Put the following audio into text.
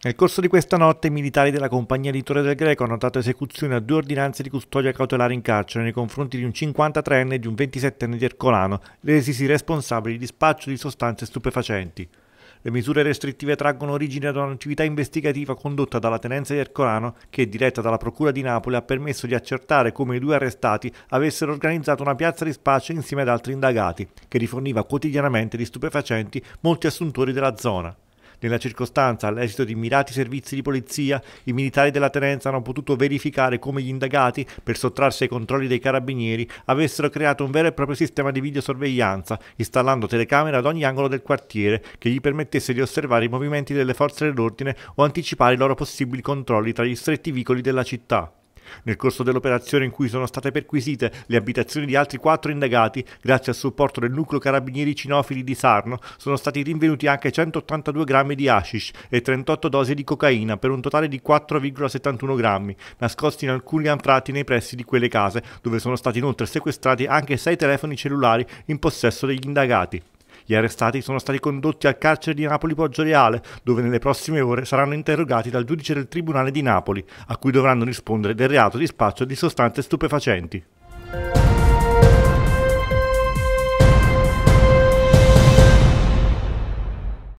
Nel corso di questa notte i militari della compagnia di Torre del Greco hanno dato esecuzione a due ordinanze di custodia cautelare in carcere nei confronti di un 53enne e di un 27enne di Ercolano, resisi responsabili di spaccio di sostanze stupefacenti. Le misure restrittive traggono origine da un'attività investigativa condotta dalla tenenza di Ercolano che, diretta dalla Procura di Napoli, ha permesso di accertare come i due arrestati avessero organizzato una piazza di spaccio insieme ad altri indagati, che riforniva quotidianamente di stupefacenti molti assuntori della zona. Nella circostanza, all'esito di mirati servizi di polizia, i militari della tenenza hanno potuto verificare come gli indagati, per sottrarsi ai controlli dei carabinieri, avessero creato un vero e proprio sistema di videosorveglianza, installando telecamere ad ogni angolo del quartiere che gli permettesse di osservare i movimenti delle forze dell'ordine o anticipare i loro possibili controlli tra gli stretti vicoli della città. Nel corso dell'operazione in cui sono state perquisite le abitazioni di altri quattro indagati, grazie al supporto del nucleo carabinieri cinofili di Sarno, sono stati rinvenuti anche 182 grammi di hashish e 38 dosi di cocaina per un totale di 4,71 grammi, nascosti in alcuni anfratti nei pressi di quelle case, dove sono stati inoltre sequestrati anche sei telefoni cellulari in possesso degli indagati. Gli arrestati sono stati condotti al carcere di Napoli Poggioreale, dove nelle prossime ore saranno interrogati dal giudice del Tribunale di Napoli, a cui dovranno rispondere del reato di spaccio di sostanze stupefacenti.